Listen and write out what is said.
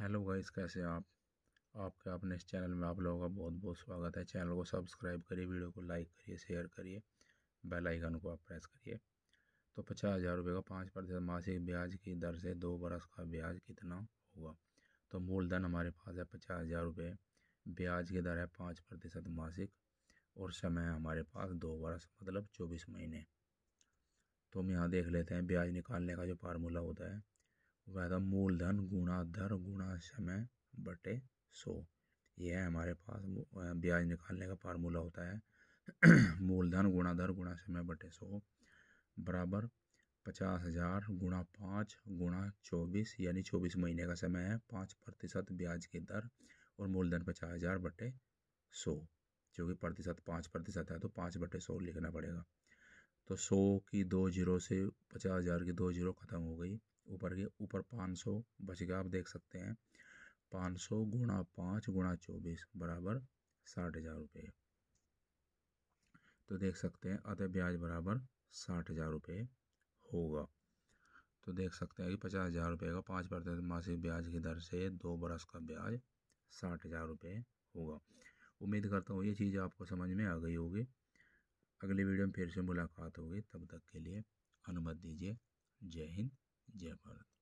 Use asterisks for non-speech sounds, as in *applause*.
hello guys कैसे आप आपके अपने इस चैनल में आप लोगों का बहुत बहुत स्वागत है चैनल को सब्सक्राइब करिए वीडियो को लाइक करिए शेयर करिए बेल आइकन को आप प्रेस करिए तो पचास हज़ार रुपये का पाँच प्रतिशत मासिक ब्याज की दर से दो बरस का ब्याज कितना होगा तो मूलधन हमारे पास है पचास हज़ार रुपये ब्याज की दर है पाँच प्रतिशत मासिक और समय हमारे पास दो बरस मतलब चौबीस महीने तो हम यहाँ देख लेते हैं ब्याज निकालने का जो फार्मूला होता है वह था मूलधन गुणा दर गुणा समय बटे सो यह हमारे पास ब्याज निकालने का फार्मूला होता है *clears throat* मूलधन गुणा दर गुणा समय बटे सौ बराबर पचास हज़ार गुणा पाँच गुणा चौबीस यानी चौबीस महीने का समय है पाँच प्रतिशत ब्याज की दर और मूलधन पचास हज़ार बटे सौ जो कि प्रतिशत पाँच प्रतिशत है तो पाँच बटे सौ लिखना पड़ेगा तो सौ की दो जीरो से पचास हज़ार की दो जीरो ख़त्म हो गई ऊपर के ऊपर 500 गया आप देख सकते हैं 500 सौ गुणा पाँच गुणा चौबीस बराबर साठ हज़ार रुपये तो देख सकते हैं अतः ब्याज बराबर साठ हज़ार रुपये होगा तो देख सकते हैं कि पचास हज़ार रुपये का पाँच प्रतिशत मासिक ब्याज की दर से दो बरस का ब्याज साठ हज़ार रुपये होगा उम्मीद करता हूँ ये चीज़ आपको समझ में आ गई होगी अगली वीडियो में फिर से मुलाकात होगी तब तक के लिए अनुमति दीजिए जय हिंद जय भारत